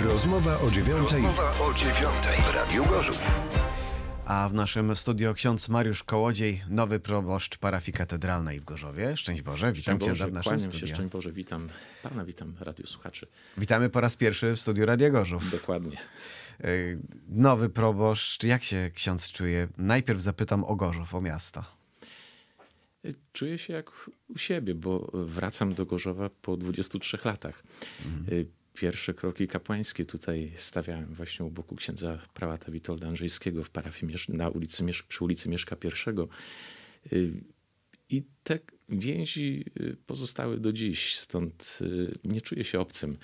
Rozmowa o dziewiątej. Rozmowa o dziewiątej w Radiu Gorzów. A w naszym studio ksiądz Mariusz Kołodziej, nowy proboszcz parafii katedralnej w Gorzowie. Szczęść Boże, witam Cię w naszym studiu. Szczęść Boże, witam Pana, witam radiosłuchaczy. Witamy po raz pierwszy w studiu Radia Gorzów. Dokładnie. Y, nowy proboszcz, jak się ksiądz czuje? Najpierw zapytam o Gorzów, o miasto. Y, czuję się jak u siebie, bo wracam do Gorzowa po 23 latach. Mhm y, Pierwsze kroki kapłańskie tutaj stawiałem właśnie u boku księdza prałata Witolda Andrzejskiego w parafii na ulicy, przy ulicy Mieszka I. Y, I te więzi y, pozostały do dziś, stąd y, nie czuję się obcym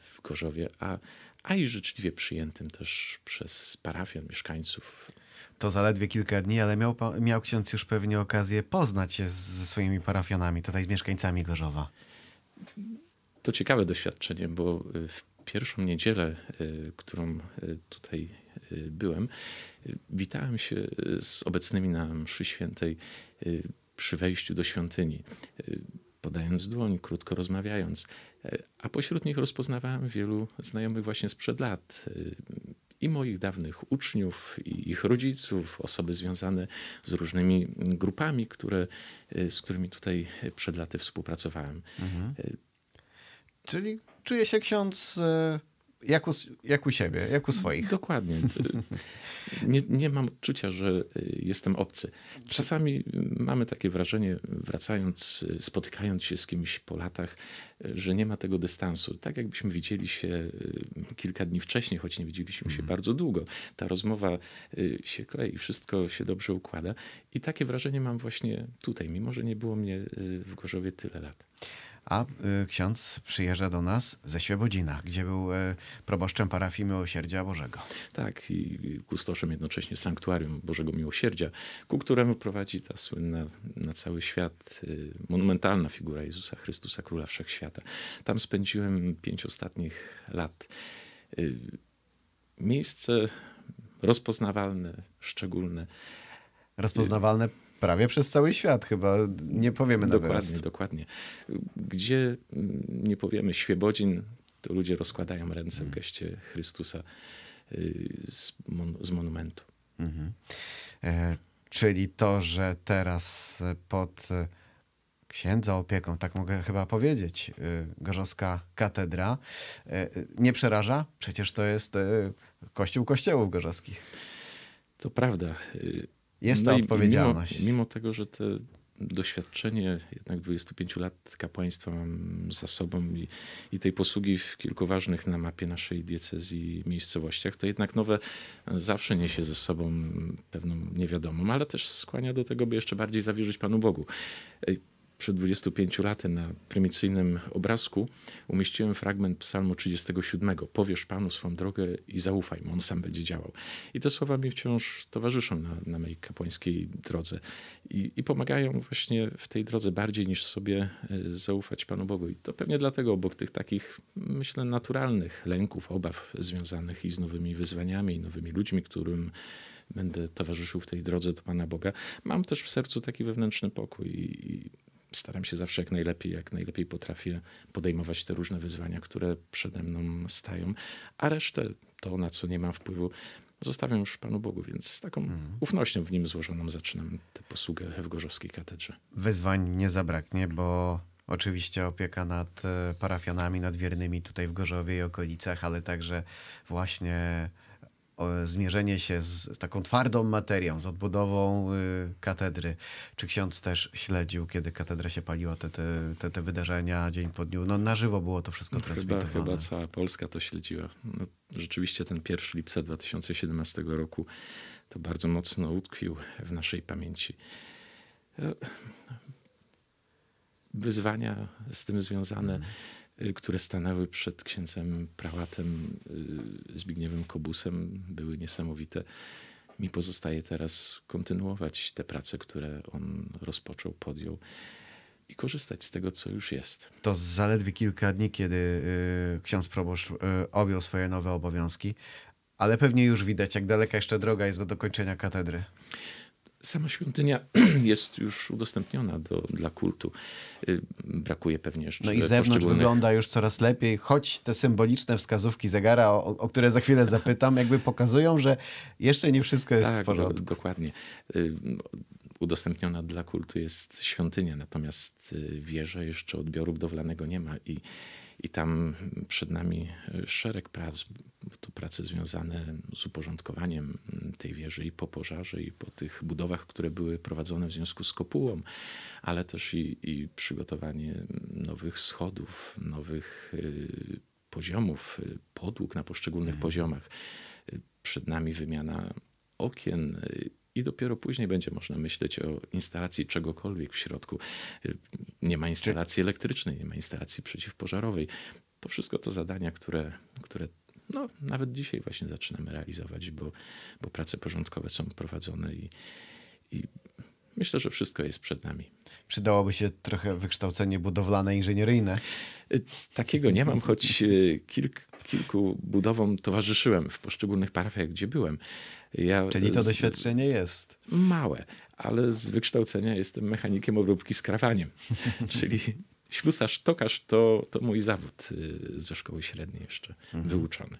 w Gorzowie, a, a i życzliwie przyjętym też przez parafian, mieszkańców. To zaledwie kilka dni, ale miał, miał ksiądz już pewnie okazję poznać się ze swoimi parafianami, tutaj z mieszkańcami Gorzowa. To ciekawe doświadczenie, bo y, w pierwszą niedzielę, y, którą y, tutaj byłem, witałem się z obecnymi na mszy świętej przy wejściu do świątyni, podając dłoń, krótko rozmawiając, a pośród nich rozpoznawałem wielu znajomych właśnie sprzed lat. I moich dawnych uczniów, i ich rodziców, osoby związane z różnymi grupami, które, z którymi tutaj przed laty współpracowałem. Mhm Czyli czuje się ksiądz e, jak u, jak u siebie, jak u swoich. Dokładnie. Nie, nie mam odczucia, że e, jestem obcy. Czasami mm, mamy takie wrażenie, wracając, e, spotykając się z kimś po latach, że nie ma tego dystansu. Tak jakbyśmy widzieli się kilka dni wcześniej, choć nie widzieliśmy się mhm. bardzo długo. Ta rozmowa się klei, wszystko się dobrze układa. I takie wrażenie mam właśnie tutaj, mimo że nie było mnie w Gorzowie tyle lat a y, ksiądz przyjeżdża do nas ze Świebodzina, gdzie był e, proboszczem parafii Miłosierdzia Bożego. Tak, i kustoszem jednocześnie Sanktuarium Bożego Miłosierdzia, ku któremu prowadzi ta słynna na cały świat y, monumentalna figura Jezusa Chrystusa, Króla Wszechświata. Tam spędziłem pięć ostatnich lat. Y, miejsce rozpoznawalne, szczególne. Rozpoznawalne prawie przez cały świat chyba, nie powiemy dokładnie, na Dokładnie, Gdzie mm, nie powiemy Świebodzin, to ludzie rozkładają ręce w mm. geście Chrystusa y, z, mon z monumentu. Mhm. E, czyli to, że teraz pod e, księdza opieką, tak mogę chyba powiedzieć, e, Gorzowska Katedra, e, nie przeraża? Przecież to jest kościół kościołów gorzowskich. To prawda. Y, jest no ta odpowiedzialność. Mimo, mimo, tego, że te doświadczenie jednak 25 lat kapłaństwa mam za sobą i, i tej posługi w kilku ważnych na mapie naszej diecezji miejscowościach, to jednak nowe zawsze niesie ze sobą pewną niewiadomą, ale też skłania do tego, by jeszcze bardziej zawierzyć Panu Bogu przed 25 laty na prymicyjnym obrazku umieściłem fragment psalmu 37. Powiesz Panu swą drogę i zaufaj mu, On sam będzie działał. I te słowa mi wciąż towarzyszą na, na mojej kapłańskiej drodze I, i pomagają właśnie w tej drodze bardziej niż sobie e, zaufać Panu Bogu. I to pewnie dlatego obok tych takich, myślę, naturalnych lęków, obaw związanych i z nowymi wyzwaniami, i nowymi ludźmi, którym będę towarzyszył w tej drodze do Pana Boga, mam też w sercu taki wewnętrzny pokój i, staram się zawsze jak najlepiej, jak najlepiej potrafię podejmować te różne wyzwania, które przede mną stają, a resztę to, na co nie mam wpływu, zostawiam już Panu Bogu, więc z taką mhm. ufnością w nim złożoną zaczynam tę posługę w Gorzowskiej Katedrze. Wyzwań nie zabraknie, bo Oczywiście opieka nad e, parafianami, nad wiernymi tutaj w Gorzowie i okolicach, ale także właśnie zmierzenie się z taką twardą materią, z odbudową y, katedry. Czy ksiądz też śledził, kiedy katedra się paliła, te, te, te, wydarzenia dzień po dniu? No na żywo było to wszystko no, transmitowane. Chyba, chyba cała Polska to śledziła. No, rzeczywiście ten 1 lipca 2017 roku to bardzo mocno utkwił w naszej pamięci. E, wyzwania z tym związane mhm. Y, które stanęły przed księcem prałatem y, Zbigniewem Kobusem, były niesamowite. Mi pozostaje teraz kontynuować te prace, które on rozpoczął, podjął i korzystać z tego, co już jest. To zaledwie kilka dni, kiedy y, ksiądz proboszcz objął swoje nowe obowiązki, ale pewnie już widać, jak daleka jeszcze droga jest do dokończenia katedry. Sama świątynia jest już udostępniona do, dla kultu. Y, brakuje pewnie jeszcze. No i zewnątrz poszczególnych... wygląda już coraz lepiej, choć te symboliczne wskazówki zegara, o, o które za chwilę zapytam, jakby pokazują, że jeszcze nie wszystko jest tak, w porządku. Do, dokładnie. Y, udostępniona dla kultu jest świątynia, natomiast y, wieża jeszcze odbioru budowlanego nie ma i, i tam przed nami y, szereg prac, to prace związane z uporządkowaniem mm, tej wieży i po pożarze i po tych budowach, które były prowadzone w związku z kopułą, ale też i, i przygotowanie nowych schodów, nowych y, poziomów, podłóg na poszczególnych mhm. poziomach. Przed nami wymiana okien i dopiero później będzie można myśleć o instalacji czegokolwiek w środku. Y, nie ma instalacji Czy... Tak. elektrycznej, nie ma instalacji przeciwpożarowej. To wszystko to zadania, które, które no, nawet dzisiaj właśnie zaczynamy realizować, bo, bo prace porządkowe są prowadzone i, i myślę, że wszystko jest przed nami. Przydałoby się trochę wykształcenie budowlane, inżynieryjne. Y, takiego nie mam, choć y, kilk, kilku budowom towarzyszyłem w poszczególnych parafiach, gdzie byłem. Ja Czyli to z... doświadczenie jest. Małe, ale z wykształcenia jestem mechanikiem obróbki z krawaniem. Czyli ślusarz, tokarz to, to mój zawód y, ze szkoły średniej jeszcze mhm. wyuczony.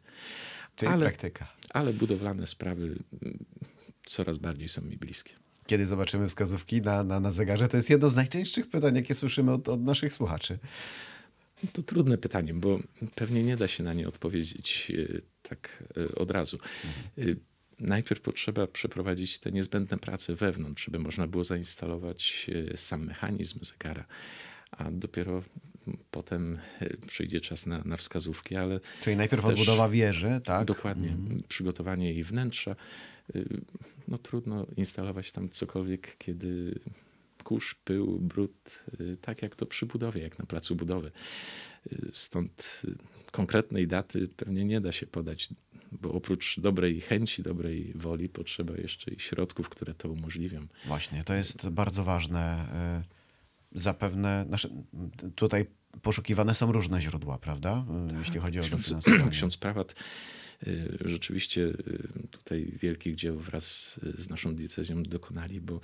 Czyli ale, praktyka. Ale budowlane sprawy mm, coraz bardziej są mi bliskie kiedy zobaczymy wskazówki na, na, na zegarze. To jest jedno z najczęstszych pytań, jakie słyszymy od, od naszych słuchaczy. To trudne pytanie, bo pewnie nie da się na nie odpowiedzieć e, tak e, od razu. Mhm. E, najpierw potrzeba przeprowadzić te niezbędne prace wewnątrz, żeby można było zainstalować sam mechanizm zegara, a dopiero potem przyjdzie czas na, na wskazówki, ale... Czyli najpierw odbudowa wieży, tak? Dokładnie. Mhm. Przygotowanie jej wnętrza. No trudno instalować tam cokolwiek, kiedy kurz, pył, brud, y, tak jak to przy budowie, jak na placu budowy. Y, stąd y, konkretnej daty pewnie nie da się podać, bo oprócz dobrej chęci, dobrej woli potrzeba jeszcze i środków, które to umożliwią. Właśnie, to jest bardzo ważne. Zapewne nasze, znaczy, tutaj poszukiwane są różne źródła, prawda? Tak, Jeśli chodzi o ksiądz, dofinansowanie. Ksiądz Prawat rzeczywiście tutaj wielkich dzieł wraz z naszą diecezją dokonali, bo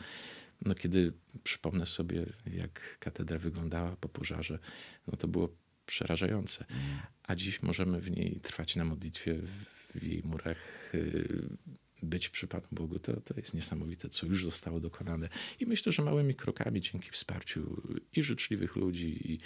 no kiedy przypomnę sobie, jak katedra wyglądała po pożarze, no to było przerażające. A dziś możemy w niej trwać na modlitwie, w jej murach y, być przy Panu Bogu, to, to jest niesamowite, co już zostało dokonane. I myślę, że małymi krokami dzięki wsparciu i życzliwych ludzi, i,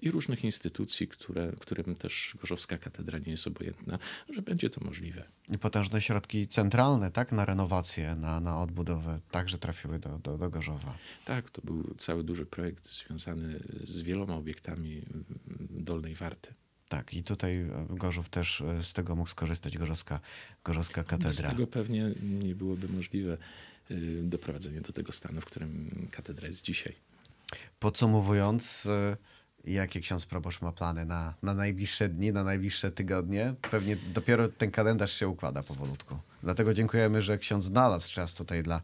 i różnych instytucji, które, którym też Gorzowska Katedra nie jest obojętna, że będzie to możliwe. I potężne środki centralne, tak, na renowację, na, na odbudowę, także trafiły do, do, do Gorzowa. Tak, to był cały duży projekt związany z wieloma obiektami mm, Dolnej Warty. Tak, i tutaj e, Gorzów też e, z tego mógł skorzystać, Gorzowska, Gorzowska Katedra. Bez tego pewnie nie byłoby możliwe e, doprowadzenie do tego stanu, w którym katedra jest dzisiaj. Podsumowując, i jakie ksiądz proboszcz ma plany na, na najbliższe dni, na najbliższe tygodnie. Pewnie dopiero ten kalendarz się układa powolutku. Dlatego dziękujemy, że ksiądz znalazł czas tutaj dla,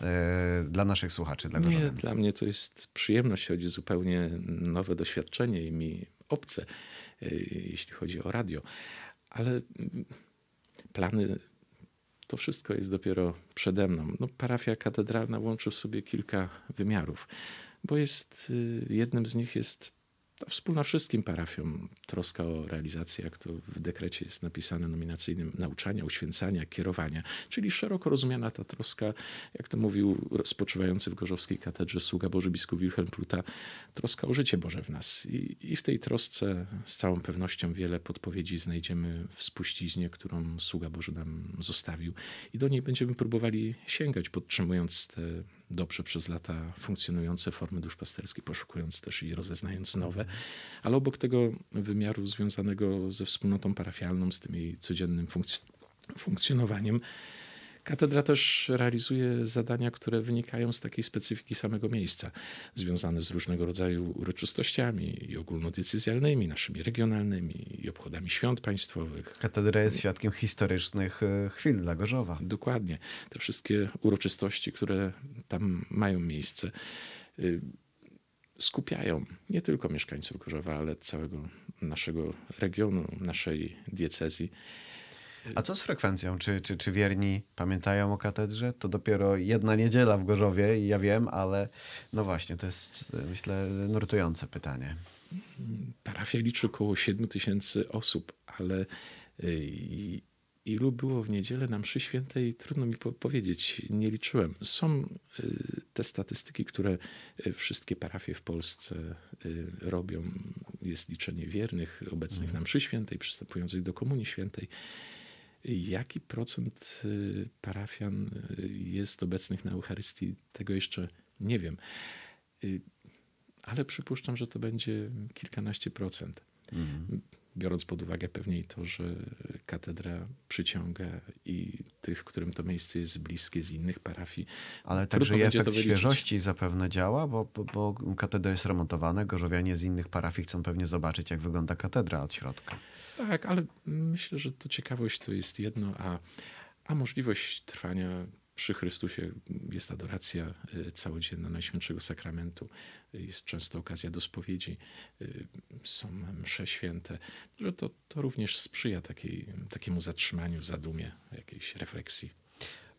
e, dla naszych słuchaczy. Dla Nie, dla mnie to jest przyjemność, chodzi zupełnie nowe doświadczenie i mi obce, e, jeśli chodzi o radio. Ale mm, plany to wszystko jest dopiero przede mną. No, parafia katedralna łączy w sobie kilka wymiarów, bo jest, y, jednym z nich jest to wspólna wszystkim parafiom troska o realizację, jak to w dekrecie jest napisane nominacyjnym, nauczania, uświęcania, kierowania, czyli szeroko rozumiana ta troska, jak to mówił spoczywający w Gorzowskiej katedrze sługa Boży biskup Wilhelm Pluta, troska o życie Boże w nas. I, I w tej trosce z całą pewnością wiele podpowiedzi znajdziemy w spuściźnie, którą sługa Boży nam zostawił i do niej będziemy próbowali sięgać, podtrzymując te dobrze przez lata funkcjonujące formy duszpasterskie poszukując też i rozeznając nowe, ale obok tego wymiaru związanego ze wspólnotą parafialną, z tym jej codziennym funkcjonowaniem Katedra też realizuje zadania, które wynikają z takiej specyfiki samego miejsca, związane z różnego rodzaju uroczystościami i ogólnodecyzjalnymi, naszymi regionalnymi i obchodami świąt państwowych. Katedra jest świadkiem historycznych e, chwil dla Gorzowa. Dokładnie. Te wszystkie uroczystości, które tam mają miejsce, y, skupiają nie tylko mieszkańców Gorzowa, ale całego naszego regionu, naszej diecezji. A co z frekwencją? Czy, czy, czy wierni pamiętają o katedrze? To dopiero jedna niedziela w Gorzowie i ja wiem, ale no właśnie, to jest e, myślę nurtujące pytanie. Parafia liczy około 7 tysięcy osób, ale e, ilu było w niedzielę na mszy świętej, trudno mi po powiedzieć, nie liczyłem. Są e, te statystyki, które wszystkie parafie w Polsce robią. Jest liczenie wiernych obecnych mhm. na mszy świętej, przystępujących do komunii świętej. Jaki procent y, parafian y, jest obecnych na Eucharystii, tego jeszcze nie wiem, y, ale przypuszczam, że to będzie kilkanaście procent. Mhm biorąc pod uwagę pewnie i to, że katedra przyciąga i tych, którym to miejsce jest bliskie z innych parafii. Ale także i efekt świeżości zapewne działa, bo, bo, bo katedra jest remontowana, gorzowianie z innych parafii chcą pewnie zobaczyć, jak wygląda katedra od środka. Tak, ale myślę, że to ciekawość to jest jedno, a, a możliwość trwania przy Chrystusie jest adoracja y, całodzienna Najświętszego Sakramentu, jest często okazja do spowiedzi, y, są msze święte. To, to również sprzyja takiej, takiemu zatrzymaniu, zadumie, jakiejś refleksji.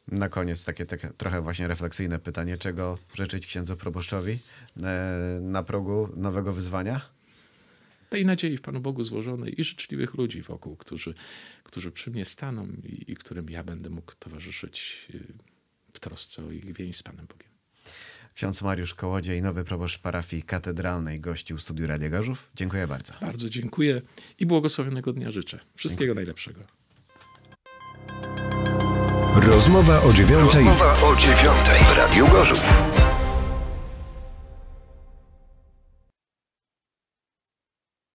Na koniec takie, takie trochę właśnie refleksyjne pytanie. Czego życzyć księdzu proboszczowi e, na progu nowego wyzwania? tej nadziei w Panu Bogu złożonej i życzliwych ludzi wokół, którzy, którzy przy mnie staną i, i którym ja będę mógł towarzyszyć y, w trosce o ich więź z Panem Bogiem. Ksiądz Mariusz Kołodziej, nowy proboszcz parafii katedralnej, gościł w studiu Radia Gorzów. Dziękuję bardzo. Bardzo dziękuję i błogosławionego dnia życzę. Wszystkiego dziękuję. najlepszego. Rozmowa o dziewiątej. Rozmowa o dziewiątej w Radiu Gorzów.